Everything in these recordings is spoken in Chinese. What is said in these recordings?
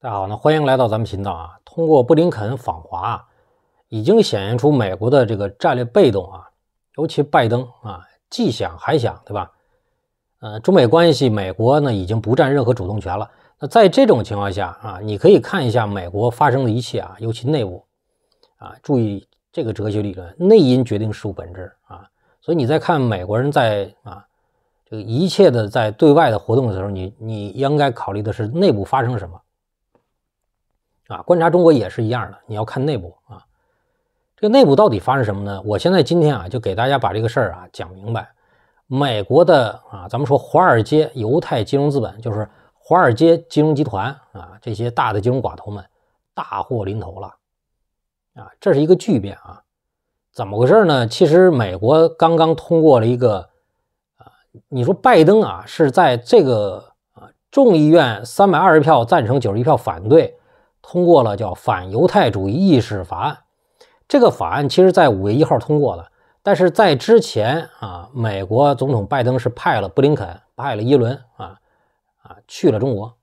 大家好，那欢迎来到咱们频道啊。通过布林肯访华，已经显现出美国的这个战略被动啊。尤其拜登啊，既想还想，对吧？呃，中美关系，美国呢已经不占任何主动权了。那在这种情况下啊，你可以看一下美国发生的一切啊，尤其内部啊。注意这个哲学理论，内因决定事物本质啊。所以你在看美国人在啊这个一切的在对外的活动的时候，你你应该考虑的是内部发生什么。啊，观察中国也是一样的，你要看内部啊。这个内部到底发生什么呢？我现在今天啊，就给大家把这个事儿啊讲明白。美国的啊，咱们说华尔街犹太金融资本，就是华尔街金融集团啊，这些大的金融寡头们大祸临头了啊，这是一个巨变啊。怎么回事呢？其实美国刚刚通过了一个啊，你说拜登啊是在这个啊众议院三百二十票赞成，九十一票反对。通过了叫反犹太主义意识法案，这个法案其实，在五月一号通过的，但是在之前啊，美国总统拜登是派了布林肯，派了伊伦啊啊去了中国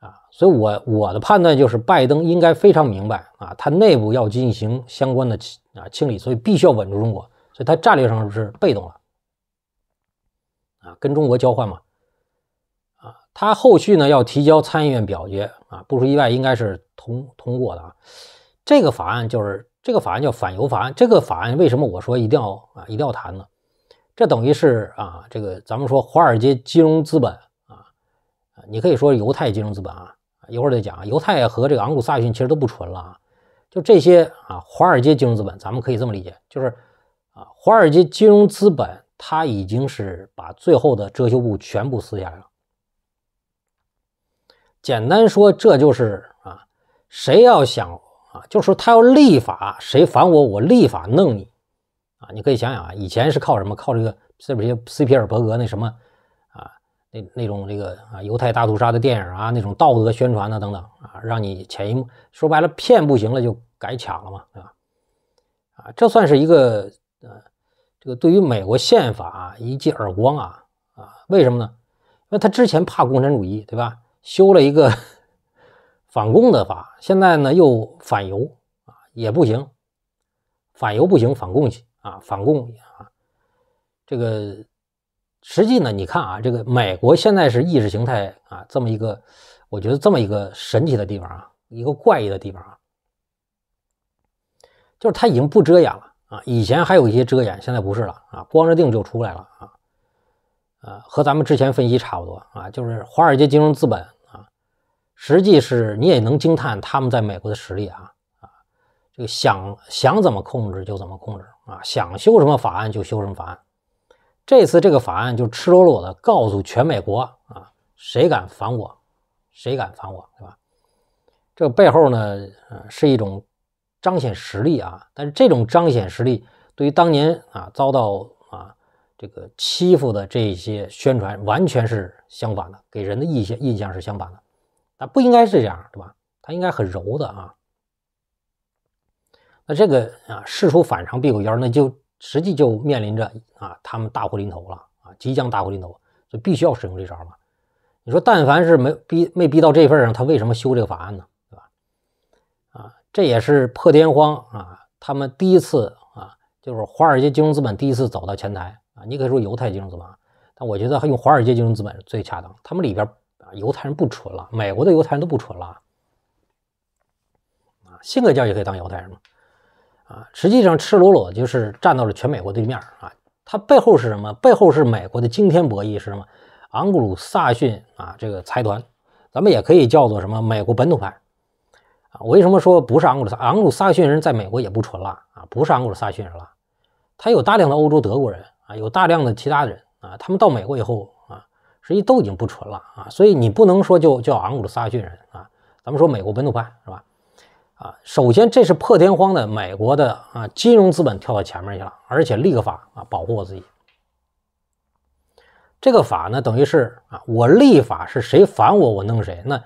啊，所以我我的判断就是，拜登应该非常明白啊，他内部要进行相关的清啊清理，所以必须要稳住中国，所以他战略上是被动了啊，跟中国交换嘛。他后续呢要提交参议院表决啊，不出意外应该是通通过的啊。这个法案就是这个法案叫反犹法案。这个法案为什么我说一定要啊一定要谈呢？这等于是啊，这个咱们说华尔街金融资本啊，你可以说犹太金融资本啊。一会儿再讲犹太和这个昂古萨逊其实都不纯了啊。就这些啊，华尔街金融资本，咱们可以这么理解，就是啊，华尔街金融资本它已经是把最后的遮羞布全部撕下来了。简单说，这就是啊，谁要想啊，就是他要立法，谁反我，我立法弄你，啊，你可以想想啊，以前是靠什么？靠这个是不是些斯皮尔伯格那什么啊，那那种这个啊，犹太大屠杀的电影啊，那种道德宣传呢等等啊，让你潜移默，说白了骗不行了，就改抢了嘛，对吧？啊，这算是一个呃，这个对于美国宪法一记耳光啊啊，为什么呢？因为他之前怕共产主义，对吧？修了一个 反共的法，现在呢又反犹啊，也不行，反犹不行，反共去啊，反共啊。这个实际呢，你看啊，这个美国现在是意识形态啊，这么一个，我觉得这么一个神奇的地方啊，一个怪异的地方啊，就是他已经不遮掩了啊，以前还有一些遮掩，现在不是了啊，光着腚就出来了啊。呃，和咱们之前分析差不多啊，就是华尔街金融资本。实际是你也能惊叹他们在美国的实力啊啊！这个想想怎么控制就怎么控制啊，想修什么法案就修什么法案。这次这个法案就赤裸裸的告诉全美国啊，谁敢反我，谁敢反我，对吧？这个背后呢，呃，是一种彰显实力啊。但是这种彰显实力，对于当年啊遭到啊这个欺负的这些宣传，完全是相反的，给人的印象印象是相反的。啊，不应该是这样，对吧？它应该很柔的啊。那这个啊，事出反常必有妖，那就实际就面临着啊，他们大祸临头了啊，即将大祸临头，所以必须要使用这招嘛。你说，但凡是没逼没逼到这份上，他为什么修这个法案呢？对吧？啊，这也是破天荒啊，他们第一次啊，就是华尔街金融资本第一次走到前台啊。你可以说犹太金融资本，但我觉得用华尔街金融资本最恰当，他们里边。犹太人不纯了，美国的犹太人都不纯了，啊，性格教育可以当犹太人吗？啊，实际上赤裸裸就是站到了全美国对面啊。他背后是什么？背后是美国的惊天博弈是什么？昂古鲁萨逊啊，这个财团，咱们也可以叫做什么？美国本土派啊。为什么说不是昂古鲁？萨昂古鲁萨逊人在美国也不纯了啊，不是昂古鲁萨逊人了，他有大量的欧洲德国人啊，有大量的其他的人啊，他们到美国以后。实际都已经不纯了啊，所以你不能说就叫昂古鲁撒克逊人啊，咱们说美国本土派是吧？啊，首先这是破天荒的，美国的啊金融资本跳到前面去了，而且立个法啊保护我自己。这个法呢，等于是啊我立法是谁反我我弄谁，那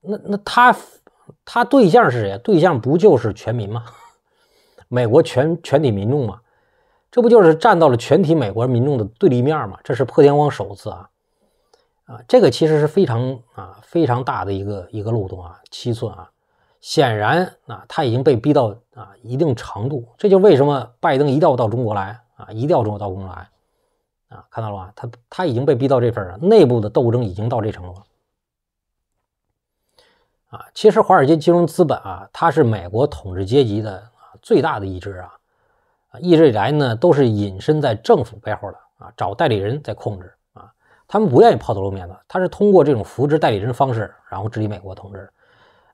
那那他他对象是谁？对象不就是全民吗？美国全全体民众吗？这不就是站到了全体美国民众的对立面吗？这是破天荒首次啊！啊，这个其实是非常啊非常大的一个一个漏洞啊，七寸啊，显然啊，他已经被逼到啊一定程度，这就为什么拜登一定要到中国来啊，一定要中国到国来啊，看到了吧？他他已经被逼到这份儿了，内部的斗争已经到这程度了啊。其实华尔街金融资本啊，它是美国统治阶级的啊最大的一支啊一直以来呢都是隐身在政府背后的啊，找代理人在控制。他们不愿意抛头露面的，他是通过这种扶植代理人方式，然后治理美国统治。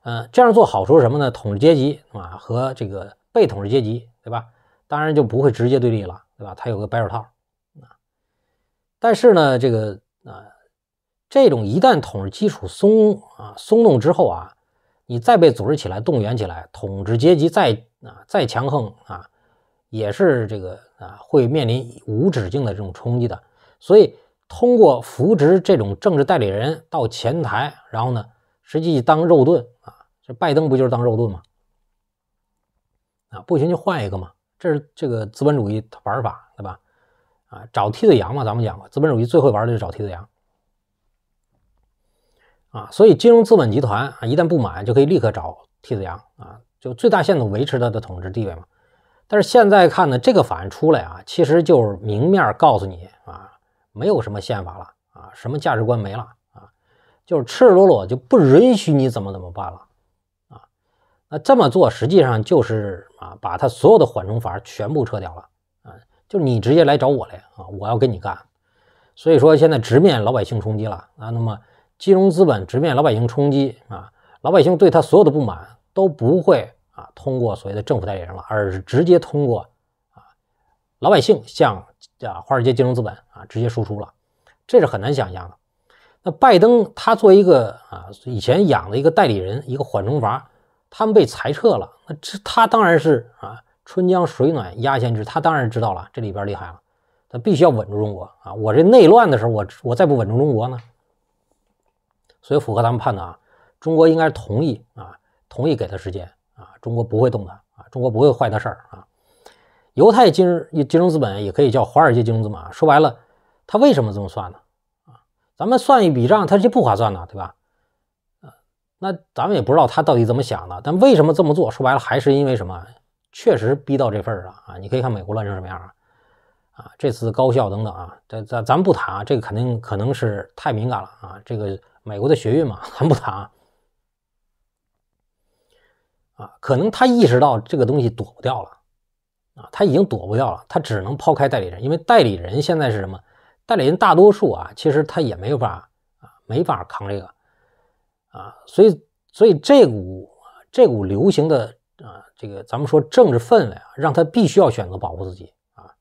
嗯，这样做好处是什么呢？统治阶级啊和这个被统治阶级，对吧？当然就不会直接对立了，对吧？他有个白手套啊。但是呢，这个啊，这种一旦统治基础松啊松动之后啊，你再被组织起来、动员起来，统治阶级再啊再强横啊，也是这个啊会面临无止境的这种冲击的。所以。通过扶植这种政治代理人到前台，然后呢，实际当肉盾啊，这拜登不就是当肉盾吗？啊，不行就换一个嘛，这是这个资本主义玩法，对吧？啊，找替子羊嘛，咱们讲过，资本主义最会玩的就是找替子羊。啊，所以金融资本集团啊，一旦不满，就可以立刻找替子羊啊，就最大限度维持它的统治地位嘛。但是现在看呢，这个反应出来啊，其实就是明面告诉你啊。没有什么宪法了啊，什么价值观没了啊，就是赤裸裸就不允许你怎么怎么办了啊？那这么做实际上就是啊，把他所有的缓冲阀全部撤掉了啊，就是你直接来找我来啊，我要跟你干。所以说现在直面老百姓冲击了啊，那么金融资本直面老百姓冲击啊，老百姓对他所有的不满都不会啊，通过所谓的政府代理人了，而是直接通过。老百姓向啊华尔街金融资本啊直接输出了，这是很难想象的。那拜登他作为一个啊以前养的一个代理人一个缓冲阀，他们被裁撤了，那这他当然是啊春江水暖鸭先知，他当然知道了这里边厉害了，他必须要稳住中国啊！我这内乱的时候，我我再不稳住中国呢？所以符合咱们判断啊，中国应该同意啊，同意给他时间啊，中国不会动他啊，中国不会坏他事儿啊。犹太金融金融资本也可以叫华尔街金融资本。说白了，他为什么这么算呢？啊，咱们算一笔账，他就不划算呢，对吧？啊，那咱们也不知道他到底怎么想的。但为什么这么做？说白了，还是因为什么？确实逼到这份儿了啊！你可以看美国乱成什么样啊！啊，这次高校等等啊，咱咱咱不谈啊，这个肯定可能是太敏感了啊。这个美国的学运嘛，咱不谈啊。啊，可能他意识到这个东西躲不掉了。啊，他已经躲不掉了，他只能抛开代理人，因为代理人现在是什么？代理人大多数啊，其实他也没有法啊，没法扛这个啊，所以，所以这股这股流行的啊，这个咱们说政治氛围啊，让他必须要选择保护自己啊。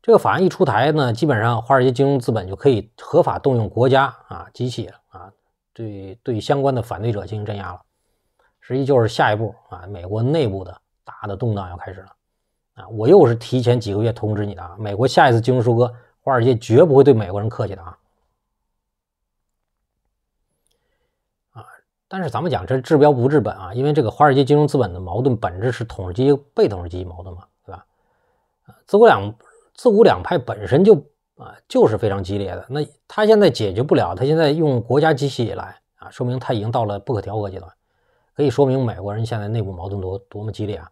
这个法案一出台呢，基本上华尔街金融资本就可以合法动用国家啊机器啊，对对相关的反对者进行镇压了。实际就是下一步啊，美国内部的大的动荡要开始了。啊，我又是提前几个月通知你的啊！美国下一次金融收割，华尔街绝不会对美国人客气的啊！啊，但是咱们讲这治标不治本啊，因为这个华尔街金融资本的矛盾本质是统治阶级被统治阶级矛盾嘛，对吧？啊，自古两自古两派本身就啊就是非常激烈的，那他现在解决不了，他现在用国家机器来啊，说明他已经到了不可调和阶段，可以说明美国人现在内部矛盾多多么激烈啊！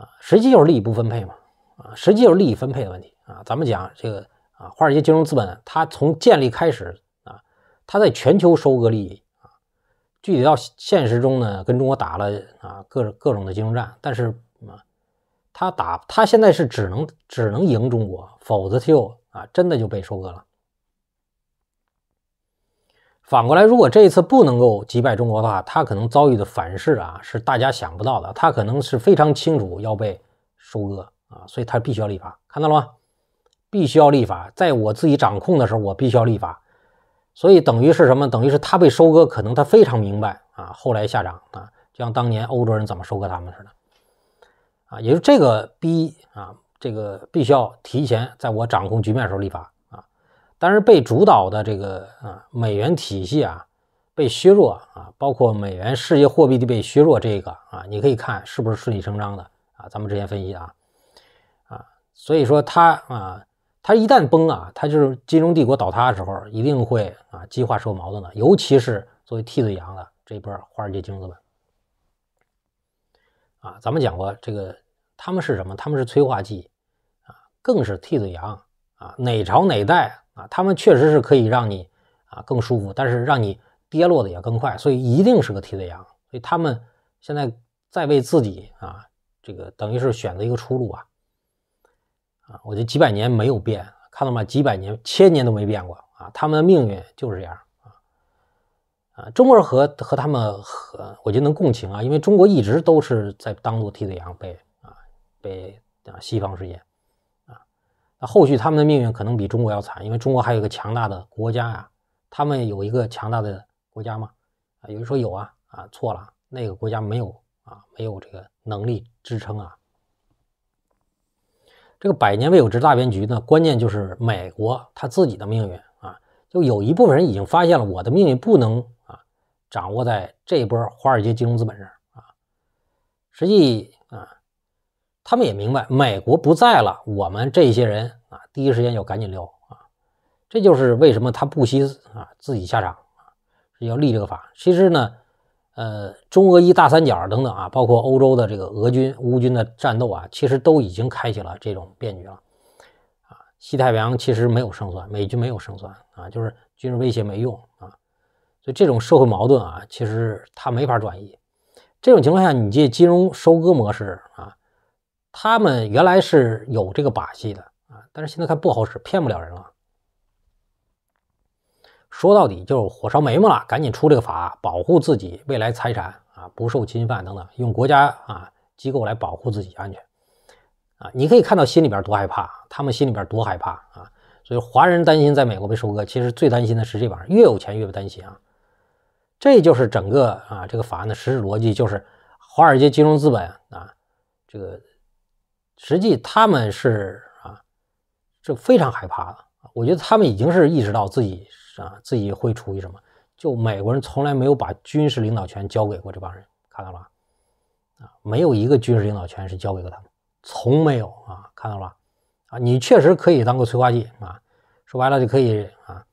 啊，实际就是利益不分配嘛，啊，实际就是利益分配的问题啊。咱们讲这个啊，华尔街金融资本，它从建立开始啊，它在全球收割利益啊。具体到现实中呢，跟中国打了啊各各种的金融战，但是啊，它打它现在是只能只能赢中国，否则就啊真的就被收割了。反过来，如果这一次不能够击败中国的话，他可能遭遇的反噬啊，是大家想不到的。他可能是非常清楚要被收割啊，所以他必须要立法，看到了吗？必须要立法，在我自己掌控的时候，我必须要立法。所以等于是什么？等于是他被收割，可能他非常明白啊。后来下场啊，就像当年欧洲人怎么收割他们似的啊，也就这个逼啊，这个必须要提前在我掌控局面的时候立法。但是被主导的这个啊美元体系啊被削弱啊，包括美元世界货币的被削弱，这个啊你可以看是不是顺理成章的啊？咱们之前分析啊啊，所以说它啊它一旦崩啊，它就是金融帝国倒塌的时候，一定会啊激化社会矛盾的，尤其是作为替罪羊的这波华尔街融资本啊。咱们讲过这个，他们是什么？他们是催化剂啊，更是替罪羊啊。哪朝哪代？啊，他们确实是可以让你啊更舒服，但是让你跌落的也更快，所以一定是个替罪羊。所以他们现在在为自己啊这个等于是选择一个出路啊啊，我觉得几百年没有变，看到吗？几百年、千年都没变过啊，他们的命运就是这样啊啊，中国人和和他们和我就能共情啊，因为中国一直都是在当做替罪羊被啊被西方世界。那后续他们的命运可能比中国要惨，因为中国还有一个强大的国家呀。他们有一个强大的国家吗？有人说有啊，啊错了，那个国家没有啊，没有这个能力支撑啊。这个百年未有之大变局呢，关键就是美国他自己的命运啊。就有一部分人已经发现了，我的命运不能啊掌握在这波华尔街金融资本上啊。实际。他们也明白，美国不在了，我们这些人啊，第一时间就赶紧溜啊。这就是为什么他不惜啊自己下场啊，要立这个法。其实呢，呃，中俄一大三角等等啊，包括欧洲的这个俄军、乌军的战斗啊，其实都已经开启了这种变局了。啊，西太平洋其实没有胜算，美军没有胜算啊，就是军事威胁没用啊。所以这种社会矛盾啊，其实他没法转移。这种情况下，你这金融收割模式啊。他们原来是有这个把戏的啊，但是现在看不好使，骗不了人了。说到底就是火烧眉毛了，赶紧出这个法，保护自己未来财产啊不受侵犯等等，用国家啊机构来保护自己安全啊。你可以看到心里边多害怕，他们心里边多害怕啊。所以华人担心在美国被收割，其实最担心的是这玩意儿，越有钱越不担心啊。这就是整个啊这个法案的实质逻辑，就是华尔街金融资本啊这个。实际他们是啊，这非常害怕的。我觉得他们已经是意识到自己啊，自己会处于什么？就美国人从来没有把军事领导权交给过这帮人，看到了吧？啊，没有一个军事领导权是交给过他们，从没有啊，看到了吧？啊？你确实可以当个催化剂啊，说白了就可以啊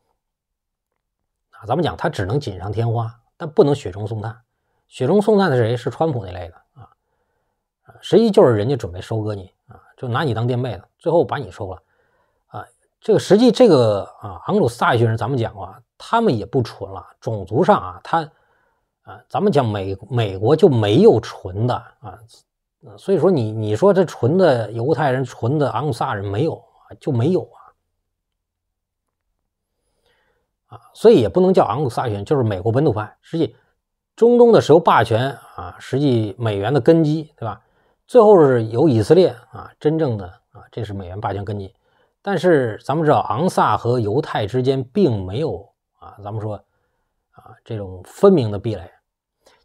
啊！咱们讲，他只能锦上添花，但不能雪中送炭。雪中送炭的是谁？是川普那类的啊？实际就是人家准备收割你。啊，就拿你当垫背的，最后把你收了。啊，这个实际这个啊，昂鲁萨亚一群人，咱们讲啊，他们也不纯了，种族上啊，他啊，咱们讲美美国就没有纯的啊，所以说你你说这纯的犹太人、纯的昂鲁萨人没有啊，就没有啊，啊，所以也不能叫昂鲁萨亚人，就是美国本土派。实际中东的石油霸权啊，实际美元的根基，对吧？最后是由以色列啊，真正的啊，这是美元霸权根基。但是咱们知道，昂萨和犹太之间并没有啊，咱们说啊，这种分明的壁垒。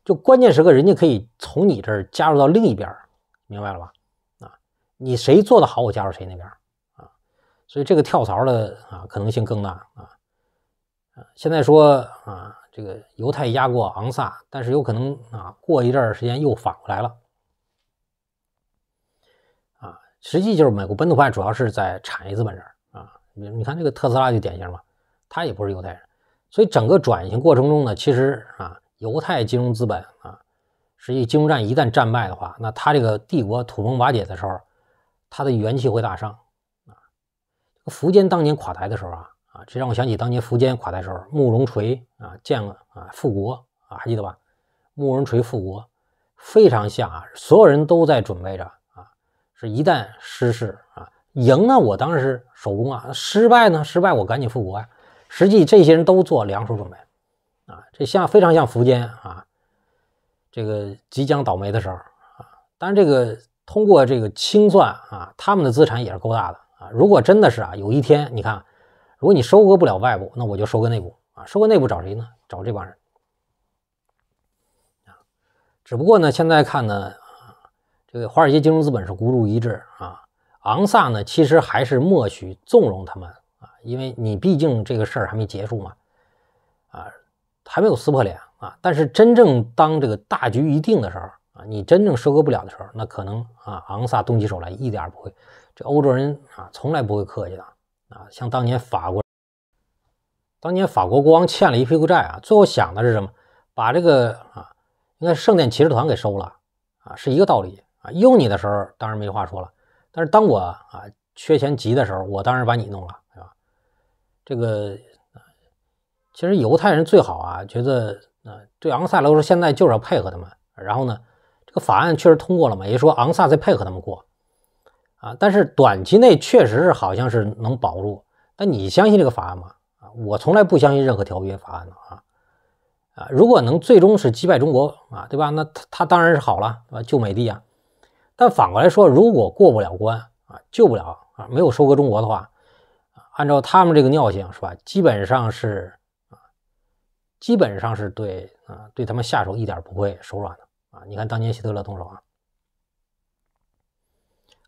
就关键时刻，人家可以从你这儿加入到另一边儿，明白了吧？啊，你谁做得好，我加入谁那边儿啊。所以这个跳槽的啊可能性更大啊啊。现在说啊，这个犹太压过昂萨，但是有可能啊，过一段时间又反过来了。实际就是美国本土派主要是在产业资本这儿啊，比如你看这个特斯拉就典型嘛，他也不是犹太人，所以整个转型过程中呢，其实啊，犹太金融资本啊，实际金融战一旦战败的话，那他这个帝国土崩瓦解的时候，他的元气会大伤啊。苻坚当年垮台的时候啊啊，这让我想起当年苻坚垮台时候，慕容垂啊建了啊复国啊，还记得吧？慕容垂复国非常像啊，所有人都在准备着。是一旦失事啊，赢呢我当然是首功啊；失败呢，失败我赶紧复国。啊。实际这些人都做两手准备啊，这像非常像苻坚啊，这个即将倒霉的时候啊。但然这个通过这个清算啊，他们的资产也是够大的啊。如果真的是啊，有一天你看，如果你收割不了外部，那我就收割内部啊。收割内部找谁呢？找这帮人啊。只不过呢，现在看呢。这个华尔街金融资本是孤注一掷啊，昂萨呢，其实还是默许纵容他们啊，因为你毕竟这个事儿还没结束嘛，啊，还没有撕破脸啊。但是真正当这个大局一定的时候啊，你真正收割不了的时候，那可能啊，昂萨动起手来一点不会。这欧洲人啊，从来不会客气的啊。像当年法国，当年法国国王欠了一屁股债啊，最后想的是什么？把这个啊，应该圣殿骑士团给收了啊，是一个道理。啊，用你的时候当然没话说了，但是当我啊缺钱急的时候，我当然把你弄了，是吧？这个其实犹太人最好啊，觉得啊，对昂萨来说，现在就是要配合他们。然后呢，这个法案确实通过了嘛，也就是说昂萨在配合他们过啊。但是短期内确实是好像是能保住，但你相信这个法案吗？啊，我从来不相信任何条约法案的啊啊！如果能最终是击败中国啊，对吧？那他他当然是好了，啊，救美帝啊。但反过来说，如果过不了关啊，救不了啊，没有收割中国的话，啊，按照他们这个尿性，是吧？基本上是啊，基本上是对啊，对他们下手一点不会手软的啊。你看当年希特勒动手啊，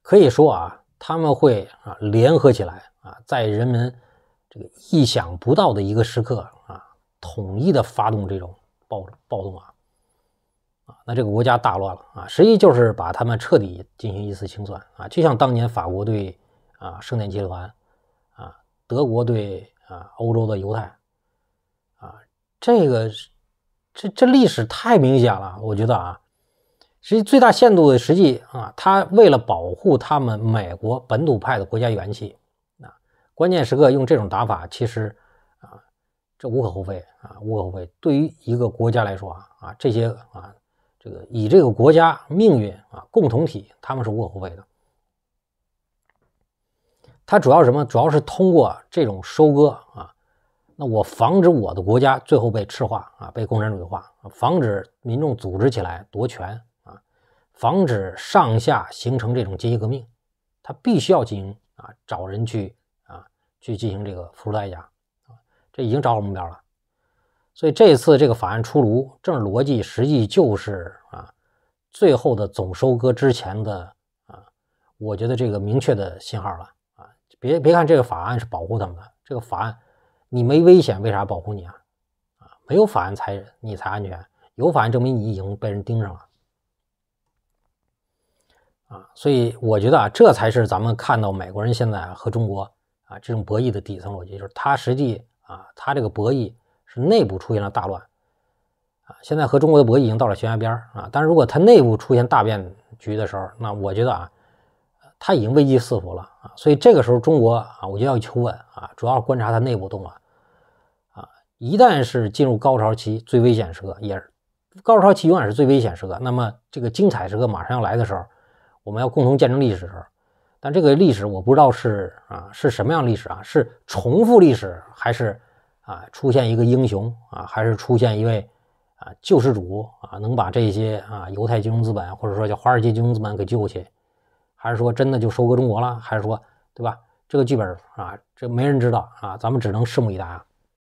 可以说啊，他们会啊联合起来啊，在人们这个意想不到的一个时刻啊，统一的发动这种暴暴动啊。啊，那这个国家大乱了啊！实际就是把他们彻底进行一次清算啊！就像当年法国对啊圣殿集团，啊德国对啊欧洲的犹太，啊这个这这历史太明显了。我觉得啊，实际最大限度的实际啊，他为了保护他们美国本土派的国家元气啊，关键时刻用这种打法，其实啊，这无可厚非啊，无可厚非。对于一个国家来说啊啊，这些啊。这个以这个国家命运啊共同体，他们是无可厚非的。它主要什么？主要是通过这种收割啊，那我防止我的国家最后被赤化啊，被共产主义化，防止民众组织起来夺权啊，防止上下形成这种阶级革命，它必须要进行啊，找人去啊，去进行这个付出代价啊，这已经找好目标了。所以这次这个法案出炉，政治逻辑实际就是啊，最后的总收割之前的啊，我觉得这个明确的信号了啊，别别看这个法案是保护他们的，这个法案你没危险，为啥保护你啊？啊，没有法案才你才安全，有法案证明你已经被人盯上了啊，所以我觉得啊，这才是咱们看到美国人现在和中国啊这种博弈的底层逻辑，就是他实际啊，他这个博弈。是内部出现了大乱啊！现在和中国的博弈已经到了悬崖边啊！但是如果它内部出现大变局的时候，那我觉得啊，它已经危机四伏了啊！所以这个时候，中国啊，我就要求稳啊，主要观察它内部动乱啊！一旦是进入高潮期，最危险时刻也，高潮期永远是最危险时刻。那么这个精彩时刻马上要来的时候，我们要共同见证历史的时候，但这个历史我不知道是啊是什么样历史啊？是重复历史还是？啊，出现一个英雄啊，还是出现一位啊救世主啊，能把这些啊犹太金融资本或者说叫华尔街金融资本给救去，还是说真的就收割中国了，还是说，对吧？这个剧本啊，这没人知道啊，咱们只能拭目以待啊。